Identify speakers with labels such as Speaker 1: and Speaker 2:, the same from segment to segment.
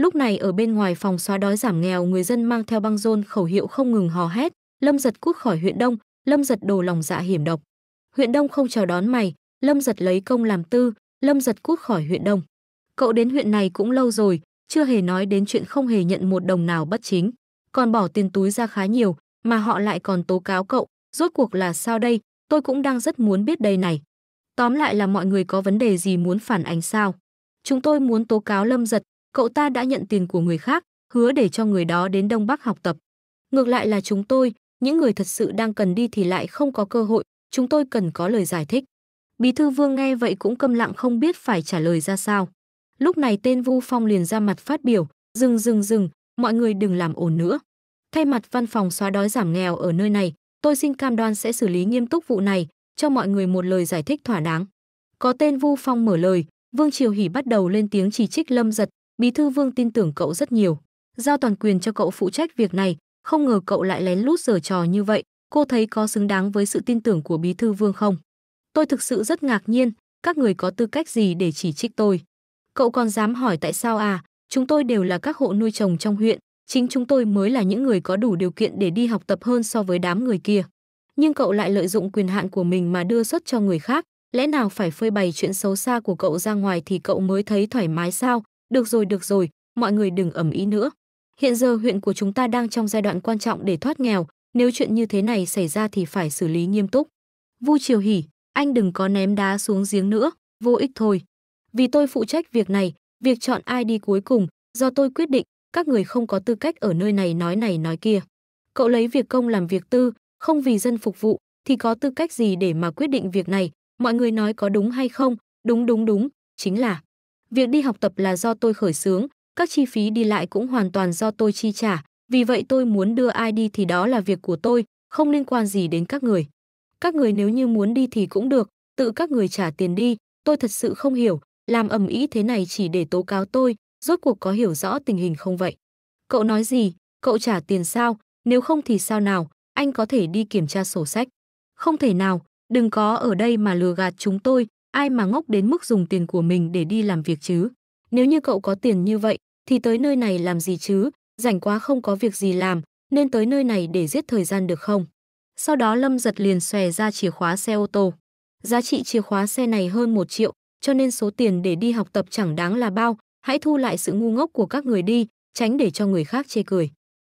Speaker 1: Lúc này ở bên ngoài phòng xóa đói giảm nghèo người dân mang theo băng rôn khẩu hiệu không ngừng hò hét, Lâm Giật cút khỏi huyện Đông, Lâm Giật đồ lòng dạ hiểm độc. Huyện Đông không chào đón mày, Lâm Giật lấy công làm tư, Lâm Giật cút khỏi huyện Đông. Cậu đến huyện này cũng lâu rồi, chưa hề nói đến chuyện không hề nhận một đồng nào bất chính, còn bỏ tiền túi ra khá nhiều, mà họ lại còn tố cáo cậu, rốt cuộc là sao đây, tôi cũng đang rất muốn biết đây này. Tóm lại là mọi người có vấn đề gì muốn phản ánh sao? Chúng tôi muốn tố cáo Lâm Giật, cậu ta đã nhận tiền của người khác, hứa để cho người đó đến Đông Bắc học tập. Ngược lại là chúng tôi, những người thật sự đang cần đi thì lại không có cơ hội, chúng tôi cần có lời giải thích. Bí thư Vương nghe vậy cũng câm lặng không biết phải trả lời ra sao. Lúc này tên Vu Phong liền ra mặt phát biểu, dừng dừng dừng, mọi người đừng làm ồn nữa. Thay mặt văn phòng xóa đói giảm nghèo ở nơi này, tôi xin cam đoan sẽ xử lý nghiêm túc vụ này, cho mọi người một lời giải thích thỏa đáng. Có tên Vu Phong mở lời, Vương Triều Hỷ bắt đầu lên tiếng chỉ trích Lâm Giật, Bí thư Vương tin tưởng cậu rất nhiều, giao toàn quyền cho cậu phụ trách việc này, không ngờ cậu lại lén lút giở trò như vậy, cô thấy có xứng đáng với sự tin tưởng của Bí thư Vương không? Tôi thực sự rất ngạc nhiên, các người có tư cách gì để chỉ trích tôi? Cậu còn dám hỏi tại sao à, chúng tôi đều là các hộ nuôi trồng trong huyện, chính chúng tôi mới là những người có đủ điều kiện để đi học tập hơn so với đám người kia. Nhưng cậu lại lợi dụng quyền hạn của mình mà đưa xuất cho người khác, lẽ nào phải phơi bày chuyện xấu xa của cậu ra ngoài thì cậu mới thấy thoải mái sao? Được rồi, được rồi, mọi người đừng ầm ý nữa. Hiện giờ huyện của chúng ta đang trong giai đoạn quan trọng để thoát nghèo, nếu chuyện như thế này xảy ra thì phải xử lý nghiêm túc. Vu Triều Hỉ, anh đừng có ném đá xuống giếng nữa, vô ích thôi. Vì tôi phụ trách việc này, việc chọn ai đi cuối cùng, do tôi quyết định, các người không có tư cách ở nơi này nói này nói kia. Cậu lấy việc công làm việc tư, không vì dân phục vụ, thì có tư cách gì để mà quyết định việc này, mọi người nói có đúng hay không, đúng đúng đúng, chính là Việc đi học tập là do tôi khởi xướng, các chi phí đi lại cũng hoàn toàn do tôi chi trả, vì vậy tôi muốn đưa ai đi thì đó là việc của tôi, không liên quan gì đến các người. Các người nếu như muốn đi thì cũng được, tự các người trả tiền đi, tôi thật sự không hiểu, làm ầm ĩ thế này chỉ để tố cáo tôi, rốt cuộc có hiểu rõ tình hình không vậy? Cậu nói gì? Cậu trả tiền sao? Nếu không thì sao nào? Anh có thể đi kiểm tra sổ sách. Không thể nào, đừng có ở đây mà lừa gạt chúng tôi, ai mà ngốc đến mức dùng tiền của mình để đi làm việc chứ. Nếu như cậu có tiền như vậy, thì tới nơi này làm gì chứ, rảnh quá không có việc gì làm, nên tới nơi này để giết thời gian được không? Sau đó Lâm giật liền xòe ra chìa khóa xe ô tô. Giá trị chìa khóa xe này hơn 1 triệu, cho nên số tiền để đi học tập chẳng đáng là bao, hãy thu lại sự ngu ngốc của các người đi, tránh để cho người khác chê cười.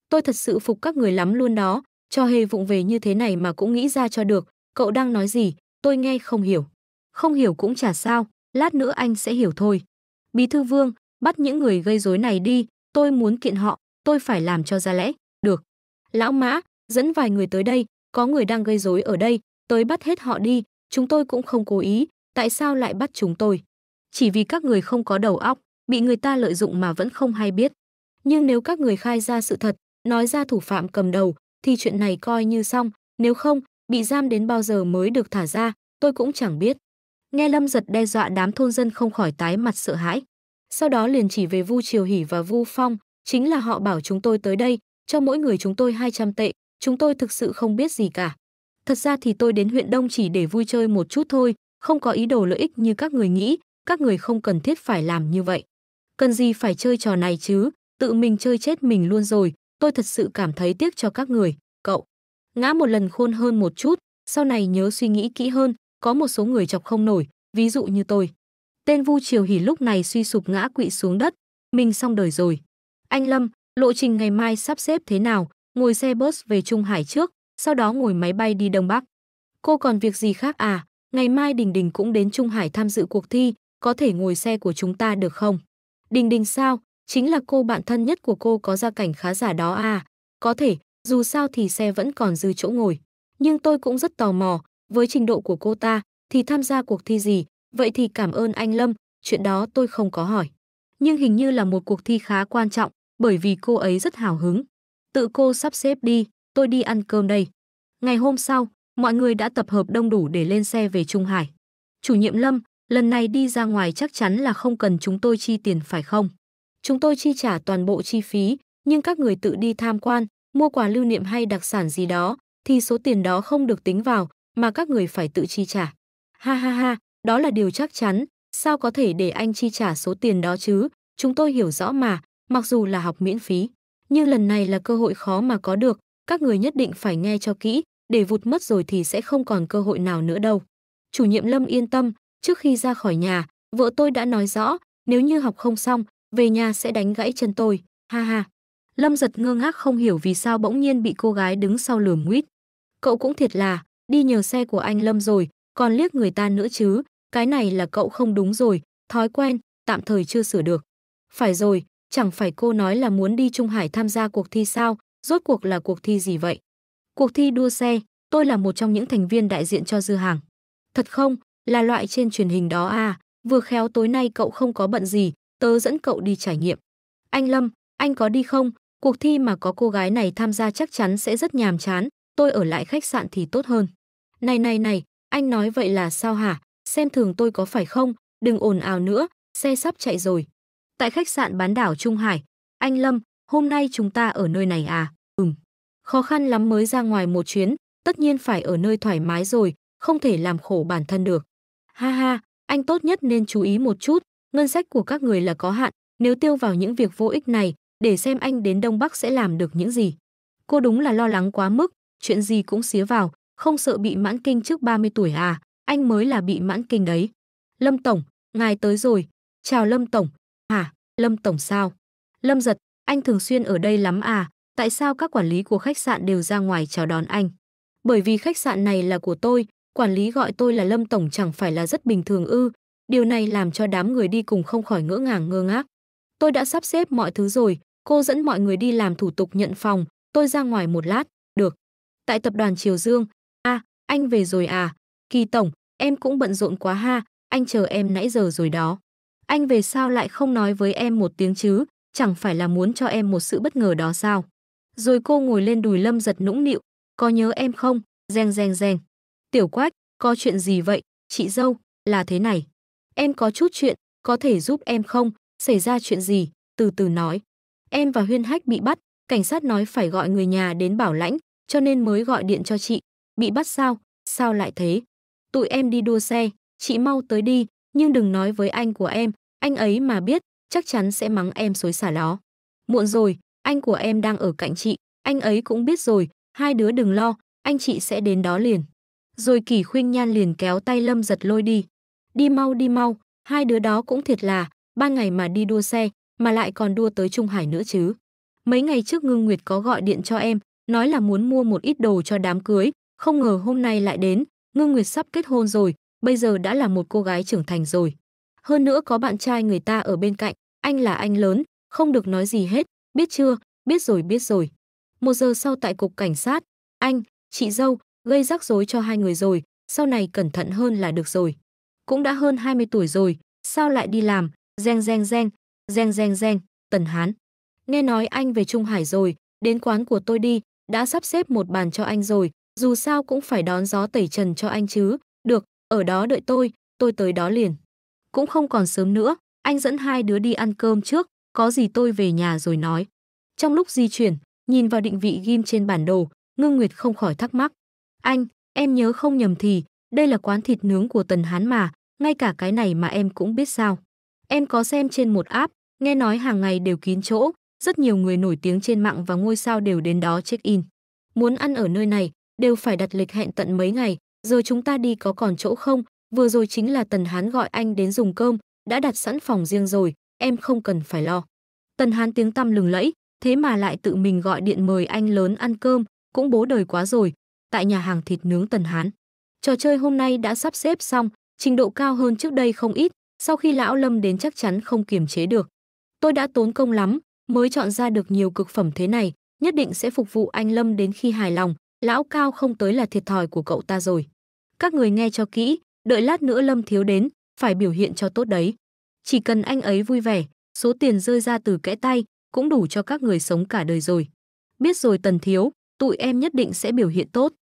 Speaker 1: Tôi thật sự phục các người lắm luôn đó, cho hề vụng về như thế này mà cũng nghĩ ra cho được, cậu đang nói gì, tôi nghe không hiểu không hiểu cũng chả sao, lát nữa anh sẽ hiểu thôi. Bí thư Vương, bắt những người gây rối này đi, tôi muốn kiện họ, tôi phải làm cho ra lẽ, được. Lão Mã, dẫn vài người tới đây, có người đang gây rối ở đây, tới bắt hết họ đi, chúng tôi cũng không cố ý, tại sao lại bắt chúng tôi? Chỉ vì các người không có đầu óc, bị người ta lợi dụng mà vẫn không hay biết. Nhưng nếu các người khai ra sự thật, nói ra thủ phạm cầm đầu, thì chuyện này coi như xong, nếu không, bị giam đến bao giờ mới được thả ra, tôi cũng chẳng biết. Nghe Lâm Giật đe dọa đám thôn dân không khỏi tái mặt sợ hãi. Sau đó liền chỉ về Vu Triều Hỉ và Vu Phong, chính là họ bảo chúng tôi tới đây, cho mỗi người chúng tôi 200 tệ, chúng tôi thực sự không biết gì cả. Thật ra thì tôi đến huyện Đông chỉ để vui chơi một chút thôi, không có ý đồ lợi ích như các người nghĩ, các người không cần thiết phải làm như vậy. Cần gì phải chơi trò này chứ, tự mình chơi chết mình luôn rồi, tôi thật sự cảm thấy tiếc cho các người, cậu. Ngã một lần khôn hơn một chút, sau này nhớ suy nghĩ kỹ hơn, có một số người chọc không nổi, ví dụ như tôi. Tên Vu Triều Hỉ lúc này suy sụp ngã quỵ xuống đất, mình xong đời rồi. Anh Lâm, lộ trình ngày mai sắp xếp thế nào, ngồi xe bus về Trung Hải trước, sau đó ngồi máy bay đi Đông Bắc. Cô còn việc gì khác à, ngày mai Đình Đình cũng đến Trung Hải tham dự cuộc thi, có thể ngồi xe của chúng ta được không? Đình Đình sao, chính là cô bạn thân nhất của cô có gia cảnh khá giả đó à, có thể, dù sao thì xe vẫn còn dư chỗ ngồi. Nhưng tôi cũng rất tò mò, với trình độ của cô ta thì tham gia cuộc thi gì, vậy thì cảm ơn anh Lâm, chuyện đó tôi không có hỏi. Nhưng hình như là một cuộc thi khá quan trọng, bởi vì cô ấy rất hào hứng. Tự cô sắp xếp đi, tôi đi ăn cơm đây. Ngày hôm sau, mọi người đã tập hợp đông đủ để lên xe về Trung Hải. Chủ nhiệm Lâm, lần này đi ra ngoài chắc chắn là không cần chúng tôi chi tiền phải không? Chúng tôi chi trả toàn bộ chi phí, nhưng các người tự đi tham quan, mua quà lưu niệm hay đặc sản gì đó, thì số tiền đó không được tính vào, mà các người phải tự chi trả. Ha ha ha, đó là điều chắc chắn, sao có thể để anh chi trả số tiền đó chứ, chúng tôi hiểu rõ mà, mặc dù là học miễn phí. Nhưng lần này là cơ hội khó mà có được, các người nhất định phải nghe cho kỹ, để vụt mất rồi thì sẽ không còn cơ hội nào nữa đâu. Chủ nhiệm Lâm yên tâm, trước khi ra khỏi nhà, vợ tôi đã nói rõ, nếu như học không xong, về nhà sẽ đánh gãy chân tôi, ha ha. Lâm giật ngơ ngác không hiểu vì sao bỗng nhiên bị cô gái đứng sau lườm nguyết. Cậu cũng thiệt là, đi nhờ xe của anh Lâm rồi, còn liếc người ta nữa chứ, cái này là cậu không đúng rồi, thói quen, tạm thời chưa sửa được. Phải rồi, chẳng phải cô nói là muốn đi Trung Hải tham gia cuộc thi sao, rốt cuộc là cuộc thi gì vậy? Cuộc thi đua xe, tôi là một trong những thành viên đại diện cho dư hàng. Thật không, là loại trên truyền hình đó à, vừa khéo tối nay cậu không có bận gì, tớ dẫn cậu đi trải nghiệm. Anh Lâm, anh có đi không? Cuộc thi mà có cô gái này tham gia chắc chắn sẽ rất nhàm chán, tôi ở lại khách sạn thì tốt hơn. Này này này, anh nói vậy là sao hả? Xem thường tôi có phải không? Đừng ồn ào nữa, xe sắp chạy rồi. Tại khách sạn bán đảo Trung Hải, anh Lâm, hôm nay chúng ta ở nơi này à? Ừm. Khó khăn lắm mới ra ngoài một chuyến, tất nhiên phải ở nơi thoải mái rồi, không thể làm khổ bản thân được. Ha ha, anh tốt nhất nên chú ý một chút, ngân sách của các người là có hạn, nếu tiêu vào những việc vô ích này, để xem anh đến Đông Bắc sẽ làm được những gì. Cô đúng là lo lắng quá mức, chuyện gì cũng xía vào, không sợ bị mãn kinh trước 30 tuổi à, anh mới là bị mãn kinh đấy. Lâm Tổng, ngài tới rồi. Chào Lâm Tổng. Hả, à, Lâm Tổng sao? Lâm giật, anh thường xuyên ở đây lắm à, tại sao các quản lý của khách sạn đều ra ngoài chào đón anh? Bởi vì khách sạn này là của tôi, quản lý gọi tôi là Lâm Tổng chẳng phải là rất bình thường ư. Điều này làm cho đám người đi cùng không khỏi ngỡ ngàng ngơ ngác. Tôi đã sắp xếp mọi thứ rồi, cô dẫn mọi người đi làm thủ tục nhận phòng, tôi ra ngoài một lát, được. Tại tập đoàn Triều Dương, a à, anh về rồi à kỳ tổng em cũng bận rộn quá ha anh chờ em nãy giờ rồi đó anh về sao lại không nói với em một tiếng chứ chẳng phải là muốn cho em một sự bất ngờ đó sao rồi cô ngồi lên đùi lâm giật nũng nịu có nhớ em không reng reng reng tiểu quách có chuyện gì vậy chị dâu là thế này em có chút chuyện có thể giúp em không xảy ra chuyện gì từ từ nói em và huyên hách bị bắt cảnh sát nói phải gọi người nhà đến bảo lãnh cho nên mới gọi điện cho chị Bị bắt sao? Sao lại thế? Tụi em đi đua xe, chị mau tới đi, nhưng đừng nói với anh của em, anh ấy mà biết, chắc chắn sẽ mắng em xối xả đó. Muộn rồi, anh của em đang ở cạnh chị, anh ấy cũng biết rồi, hai đứa đừng lo, anh chị sẽ đến đó liền. Rồi Kỳ khuyên Nhan liền kéo tay Lâm giật lôi đi. Đi mau đi mau, hai đứa đó cũng thiệt là, ba ngày mà đi đua xe, mà lại còn đua tới Trung Hải nữa chứ. Mấy ngày trước Ngưng Nguyệt có gọi điện cho em, nói là muốn mua một ít đồ cho đám cưới, không ngờ hôm nay lại đến, Ngưng Nguyệt sắp kết hôn rồi, bây giờ đã là một cô gái trưởng thành rồi. Hơn nữa có bạn trai người ta ở bên cạnh, anh là anh lớn, không được nói gì hết, biết chưa, biết rồi biết rồi. Một giờ sau tại cục cảnh sát, anh, chị dâu, gây rắc rối cho hai người rồi, sau này cẩn thận hơn là được rồi. Cũng đã hơn 20 tuổi rồi, sao lại đi làm, reng reng reng, reng reng reng, Tần Hán. Nghe nói anh về Trung Hải rồi, đến quán của tôi đi, đã sắp xếp một bàn cho anh rồi, dù sao cũng phải đón gió tẩy trần cho anh chứ, được, ở đó đợi tôi, tôi tới đó liền. Cũng không còn sớm nữa, anh dẫn hai đứa đi ăn cơm trước, có gì tôi về nhà rồi nói. Trong lúc di chuyển, nhìn vào định vị ghim trên bản đồ, Ngưng Nguyệt không khỏi thắc mắc. Anh, em nhớ không nhầm thì, đây là quán thịt nướng của Tần Hán mà, ngay cả cái này mà em cũng biết sao. Em có xem trên một app, nghe nói hàng ngày đều kín chỗ, rất nhiều người nổi tiếng trên mạng và ngôi sao đều đến đó check in. Muốn ăn ở nơi này, đều phải đặt lịch hẹn tận mấy ngày, giờ chúng ta đi có còn chỗ không? Vừa rồi chính là Tần Hán gọi anh đến dùng cơm, đã đặt sẵn phòng riêng rồi, em không cần phải lo. Tần Hán tiếng tăm lừng lẫy, thế mà lại tự mình gọi điện mời anh lớn ăn cơm, cũng bố đời quá rồi, tại nhà hàng thịt nướng Tần Hán. Trò chơi hôm nay đã sắp xếp xong, trình độ cao hơn trước đây không ít, sau khi lão Lâm đến chắc chắn không kiềm chế được. Tôi đã tốn công lắm, mới chọn ra được nhiều cực phẩm thế này, nhất định sẽ phục vụ anh Lâm đến khi hài lòng, lão cao không tới là thiệt thòi của cậu ta rồi. Các người nghe cho kỹ, đợi lát nữa Lâm Thiếu đến, phải biểu hiện cho tốt đấy. Chỉ cần anh ấy vui vẻ, số tiền rơi ra từ kẽ tay cũng đủ cho các người sống cả đời rồi. Biết rồi Tần Thiếu, tụi em nhất định sẽ biểu hiện tốt.